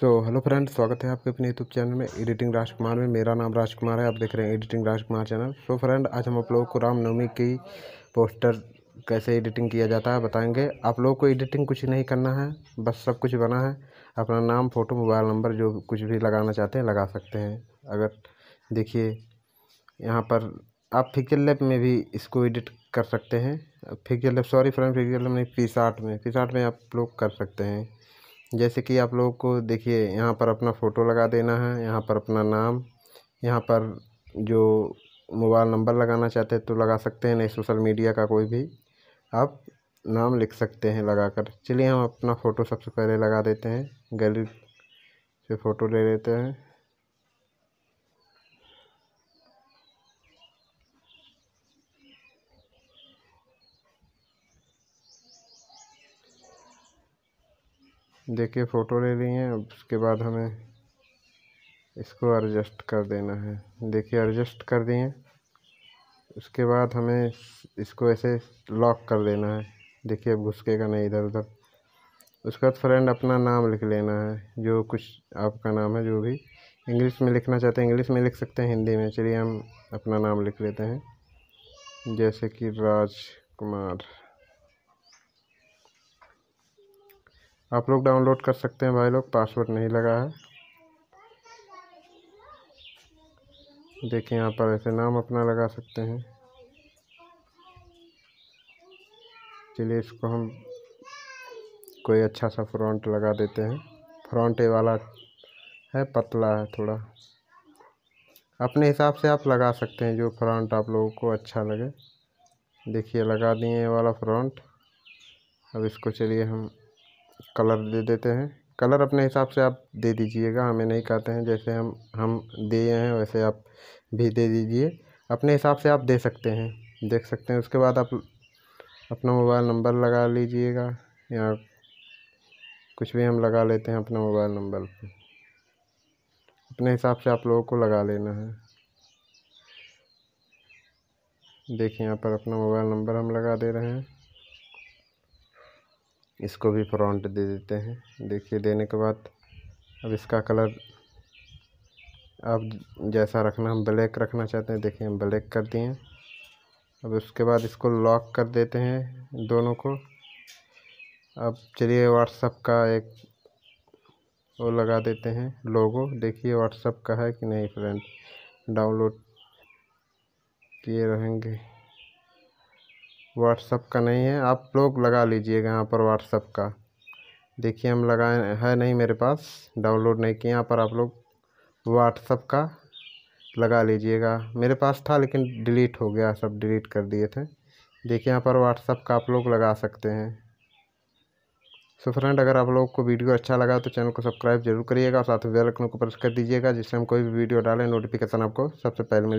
so hello friend स्वागत है आपके अपने यूट्यूब चैनल में एडिटिंग राजकुमार में मेरा नाम राजकुमार है आप देख रहे हैं editing Rajkumar channel so friend आज हम आप लोगों को रामनवमी की पोस्टर कैसे एडिटिंग किया जाता है बताएंगे आप लोगों को एडिटिंग कुछ नहीं करना है बस सब कुछ बना है अपना नाम फ़ोटो मोबाइल नंबर जो कुछ भी लगाना चाहते हैं लगा सकते हैं अगर देखिए यहाँ पर आप फिक्चर लैब में भी इसको एडिट कर सकते हैं picture lab sorry friend picture lab नहीं पी में पी में आप लोग कर सकते हैं जैसे कि आप लोगों को देखिए यहाँ पर अपना फ़ोटो लगा देना है यहाँ पर अपना नाम यहाँ पर जो मोबाइल नंबर लगाना चाहते हैं तो लगा सकते हैं नहीं सोशल मीडिया का कोई भी आप नाम लिख सकते हैं लगाकर चलिए हम अपना फ़ोटो सबसे पहले लगा देते हैं गैलरी से फ़ोटो ले लेते हैं देखिए फ़ोटो ले ली है अब उसके बाद हमें इसको एडजस्ट कर देना है देखिए एडजस्ट कर दिए उसके बाद हमें इसको ऐसे लॉक कर देना है देखिए अब घुसकेगा नहीं इधर उधर उसके बाद फ्रेंड अपना नाम लिख लेना है जो कुछ आपका नाम है जो भी इंग्लिश में लिखना चाहते हैं इंग्लिश में लिख सकते हैं हिंदी में चलिए हम अपना नाम लिख लेते हैं जैसे कि राज कुमार आप लोग डाउनलोड कर सकते हैं भाई लोग पासवर्ड नहीं लगा है देखिए यहाँ पर ऐसे नाम अपना लगा सकते हैं चलिए इसको हम कोई अच्छा सा फ्रंट लगा देते हैं फ्रंट ये वाला है पतला है थोड़ा अपने हिसाब से आप लगा सकते हैं जो फ्रंट आप लोगों को अच्छा लगे देखिए लगा दिए ये वाला फ्रंट अब इसको चलिए हम कलर दे देते हैं कलर अपने हिसाब से आप दे दीजिएगा हमें नहीं कहते हैं जैसे हम हम दिए हैं वैसे आप भी दे दीजिए अपने हिसाब से आप दे सकते हैं देख सकते हैं उसके बाद आप अपना मोबाइल नंबर लगा लीजिएगा या कुछ भी हम लगा लेते हैं अपना मोबाइल नंबर पे अपने हिसाब से आप लोगों को लगा लेना है देखिए यहाँ पर अपना मोबाइल नंबर हम लगा दे रहे हैं इसको भी फ्रंट दे देते हैं देखिए देने के बाद अब इसका कलर अब जैसा रखना हम ब्लैक रखना चाहते हैं देखिए हम ब्लैक कर दिए अब उसके बाद इसको लॉक कर देते हैं दोनों को अब चलिए व्हाट्सअप का एक वो लगा देते हैं लोगो देखिए व्हाट्सअप का है कि नहीं फ्रेंड डाउनलोड किए रहेंगे व्हाट्सअप का नहीं है आप लोग लगा लीजिएगा यहाँ पर व्हाट्सअप का देखिए हम लगाए है नहीं मेरे पास डाउनलोड नहीं किया यहाँ पर आप लोग व्हाट्सअप का लगा लीजिएगा मेरे पास था लेकिन डिलीट हो गया सब डिलीट कर दिए थे देखिए यहाँ पर व्हाट्सअप का आप लोग लगा सकते हैं सो फ्रेंड अगर आप लोगों को वीडियो अच्छा लगा तो चैनल को सब्सक्राइब जरूर करिएगा और साथ में बेल आइकन को प्रेस कर दीजिएगा जिससे हम कोई भी वीडियो डालें नोटिफिकेशन आपको सबसे पहले मिल